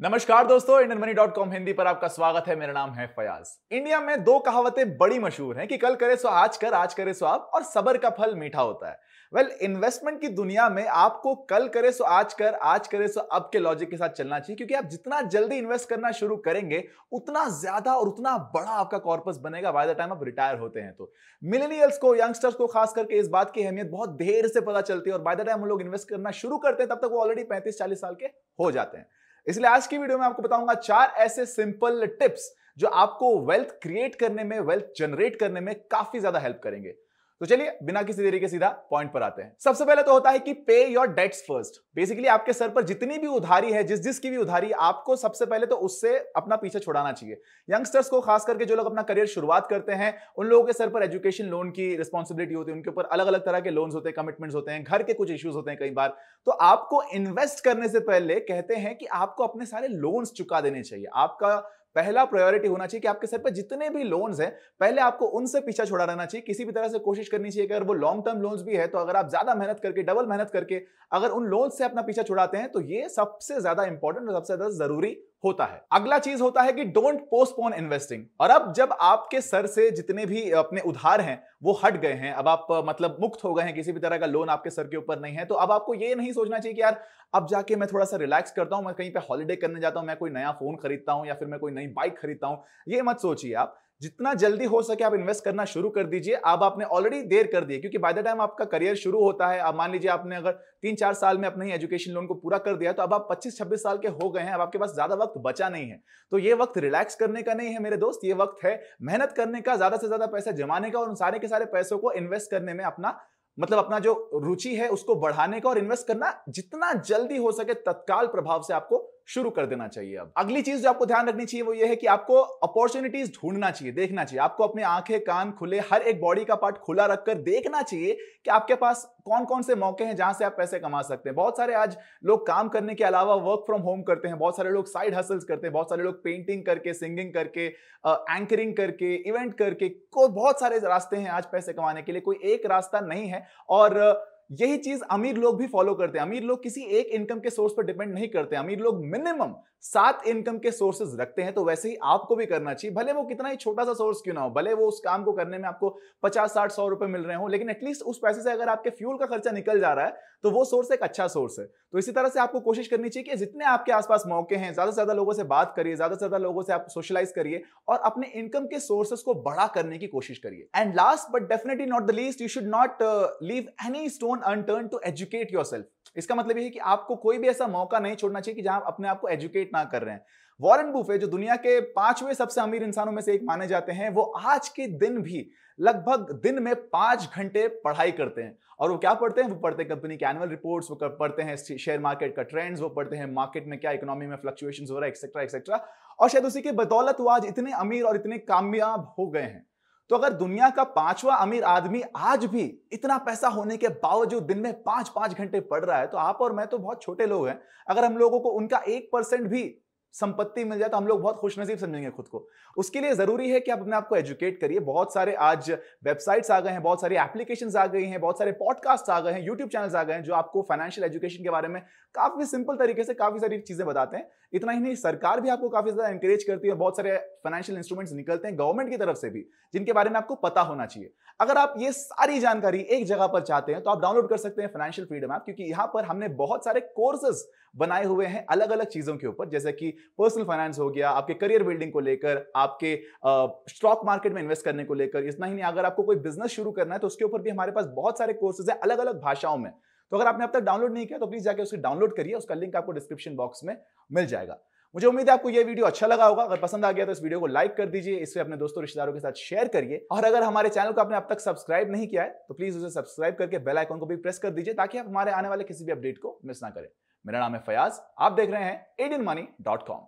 नमस्कार दोस्तों Indian money dot com Hindi पर आपका स्वागत है मेरा नाम है फयाज इंडिया में दो कहावतें बड़ी मशहूर हैं कि कल करे सो आज कर आज करे सो आप और सबर का फल मीठा होता है वेल well, इन्वेस्टमेंट की दुनिया में आपको कल करे सो आज कर आज करे सो अब के लॉजिक के साथ चलना चाहिए क्योंकि आप जितना जल्दी इन्वेस्ट करना शुरू करेंगे उतना ज्यादा और उतना बड़ा आपका कॉर्पस बनेगा बाय द टाइम आप रिटायर होते हैं तो मिलेनियल्स को यंगस्टर्स को खास करके इस बात की अहमियत बहुत देर से पता चलती है और बाय द टाइम हम लोग इन्वेस्ट करना शुरू करते हैं तब तक वो ऑलरेडी पैंतीस चालीस साल के हो जाते हैं इसलिए आज की वीडियो में आपको बताऊंगा चार ऐसे सिंपल टिप्स जो आपको वेल्थ क्रिएट करने में वेल्थ जनरेट करने में काफी ज्यादा हेल्प करेंगे तो चलिए बिना किसी देरी के सीधा पॉइंट पर आते हैं सबसे पहले तो होता है कि pay your debts first basically आपके सर पर जितनी भी उधारी है जिस जिस की भी उधारी आपको सबसे पहले तो उससे अपना पीछे छुड़ाना चाहिए यंगस्टर्स को खास करके जो लोग अपना करियर शुरुआत करते हैं उन लोगों के सर पर एजुकेशन लोन की रिस्पॉन्सिबिलिटी होती है उनके ऊपर अलग अलग तरह के लोन्स होते हैं कमिटमेंट्स होते हैं घर के कुछ इश्यूज होते हैं कई बार तो आपको इन्वेस्ट करने से पहले कहते हैं कि आपको अपने सारे लोन्स चुका देने चाहिए आपका पहला प्रायोरिटी होना चाहिए कि आपके सर पर जितने भी लोन्स हैं पहले आपको उनसे पीछा छोड़ा रहना चाहिए किसी भी तरह से कोशिश करनी चाहिए अगर वो लॉन्ग टर्म लोन्स भी है तो अगर आप ज्यादा मेहनत करके डबल मेहनत करके अगर उन लोन से अपना पीछा छुड़ाते हैं तो ये सबसे ज्यादा इंपॉर्टेंट और सबसे ज्यादा जरूरी होता है अगला चीज होता है कि डोंट पोस्टपोन इन्वेस्टिंग और अब जब आपके सर से जितने भी अपने उधार हैं वो हट गए हैं अब आप मतलब मुक्त हो गए हैं किसी भी तरह का लोन आपके सर के ऊपर नहीं है तो अब आपको ये नहीं सोचना चाहिए कि यार अब जाके मैं थोड़ा सा रिलैक्स करता हूं मैं कहीं पे हॉलीडे करने जाता हूं मैं कोई नया फोन खरीदता हूं या फिर मैं कोई नई बाइक खरीदता हूं ये मत सोचिए आप जितना जल्दी हो सके आप इन्वेस्ट करना शुरू कर दीजिए अब आपने ऑलरेडी देर कर दी क्योंकि बाय द टाइम आपका करियर शुरू होता है अब मान लीजिए आपने अगर तीन चार साल में अपने ही एजुकेशन लोन को पूरा कर दिया तो अब आप 25-26 साल के हो गए हैं अब आपके पास ज्यादा वक्त बचा नहीं है तो ये वक्त रिलैक्स करने का नहीं है मेरे दोस्त ये वक्त है मेहनत करने का ज्यादा से ज्यादा पैसा जमाने का और उन सारे के सारे पैसों को इन्वेस्ट करने में अपना मतलब अपना जो रुचि है उसको बढ़ाने का और इन्वेस्ट करना जितना जल्दी हो सके तत्काल प्रभाव से आपको शुरू कर देना चाहिए अब अगली चीज जो आपको ध्यान रखनी चाहिए वो ये है कि आपको अपॉर्चुनिटीज ढूंढना चाहिए देखना चाहिए आपको अपने आंखें कान खुले हर एक बॉडी का पार्ट खुला रखकर देखना चाहिए कि आपके पास कौन कौन से मौके हैं जहां से आप पैसे कमा सकते हैं बहुत सारे आज लोग काम करने के अलावा वर्क फ्रॉम होम करते हैं बहुत सारे लोग साइड हसल्स करते हैं बहुत सारे लोग पेंटिंग करके सिंगिंग करके एंकरिंग करके इवेंट करके को बहुत सारे रास्ते हैं आज पैसे कमाने के लिए कोई एक रास्ता नहीं है और uh, यही चीज अमीर लोग भी फॉलो करते हैं अमीर लोग किसी एक इनकम के सोर्स पर डिपेंड नहीं करते अमीर लोग मिनिमम सात इनकम के सोर्सेज रखते हैं तो वैसे ही आपको भी करना चाहिए भले वो कितना ही छोटा सा सोर्स क्यों ना हो भले वो उस काम को करने में आपको पचास साठ सौ रुपए मिल रहे हो लेकिन एटलीस्ट उस पैसे से अगर आपके फ्यूल का खर्चा निकल जा रहा है तो वो सोर्स एक अच्छा सोर्स है तो इसी तरह से आपको कोशिश करनी चाहिए कि जितने आपके आसपास मौके हैं ज्यादा से ज्यादा लोगों से बात करिए ज्यादा से ज्यादा लोगों से आप सोशलाइज करिए और अपने इनकम के सोर्सेस को बड़ा करने की कोशिश करिए and last but definitely not the least you should not leave any stone unturn to educate your इसका मतलब ये है कि आपको कोई भी ऐसा मौका नहीं छोड़ना चाहिए कि जहां आप अपने आप को एजुकेट ना कर रहे हैं वॉरेन बुफे जो दुनिया के पांचवें सबसे अमीर इंसानों में से एक माने जाते हैं वो आज के दिन भी लगभग दिन में पांच घंटे पढ़ाई करते हैं और वो क्या पढ़ते हैं वो पढ़ते हैं कंपनी के एनुअल रिपोर्ट्स वो पढ़ते हैं शेयर मार्केट का ट्रेंड्स वो पढ़ते हैं मार्केट में क्या इकोनॉमी में फ्लक्चुएशन हो रहा है एक्सेट्रा एक्सेट्रा और शायद उसी के बदौलत वो आज इतने अमीर और इतने कामयाब हो गए हैं तो अगर दुनिया का पांचवा अमीर आदमी आज भी इतना पैसा होने के बावजूद दिन में पांच पांच घंटे पढ़ रहा है तो आप और मैं तो बहुत छोटे लोग हैं अगर हम लोगों को उनका एक परसेंट भी संपत्ति मिल जाए तो हम लोग बहुत खुश नसीब समझेंगे खुद को उसके लिए जरूरी है कि आप अपने आप को एजुकेट करिए बहुत सारे आज वेबसाइट्स आ गए हैं बहुत सारी एप्लीकेशंस आ गई हैं बहुत सारे पॉडकास्ट आ गए हैं यूट्यूब चैनल्स आ गए हैं जो आपको फाइनेंशियल एजुकेशन के बारे में काफी सिंपल तरीके से काफी सारी चीजें बताते हैं इतना ही नहीं सरकार भी आपको काफी ज्यादा इंकरेज करती है बहुत सारे फाइनेंशियल इंस्ट्रूमेंट्स निकलते हैं गवर्नमेंट की तरफ से भी जिनके बारे में आपको पता होना चाहिए अगर आप ये सारी जानकारी एक जगह पर चाहते हैं तो आप डाउनलोड कर सकते हैं फाइनेंशियल फ्रीडम ऐप क्योंकि यहां पर हमने बहुत सारे कोर्सेज बनाए हुए हैं अलग अलग चीजों के ऊपर जैसे कि पर्सनल फाइनेंस हो गया आपके करियर बिल्डिंग को लेकर आपके स्टॉक मार्केट में इन्वेस्ट करने को लेकर इतना ही नहीं अगर आपको कोई बिजनेस शुरू करना है तो उसके ऊपर भी हमारे पास बहुत सारे कोर्सेज है अलग अलग भाषाओं में तो अगर आपने अब तक डाउनलोड नहीं किया तो प्लीज जाकर उसे डाउनलोड करिए उसका लिंक आपको डिस्क्रिप्शन बॉक्स में मिल जाएगा मुझे उम्मीद है आपको यह वीडियो अच्छा लगा होगा अगर पसंद आ गया तो इस वीडियो को लाइक कर दीजिए इसे अपने दोस्तों रिश्तेदारों के साथ शेयर करिए और अगर हमारे चैनल को आपने अब तक सब्सक्राइब नहीं किया है तो प्लीज उसे सब्सक्राइब करके बेल आइकन को भी प्रेस कर दीजिए ताकि आप हमारे आने वाले किसी भी अपडेट को मिस ना करें मेरा नाम है फयाज आप देख रहे हैं एडियन मनी डॉट कॉम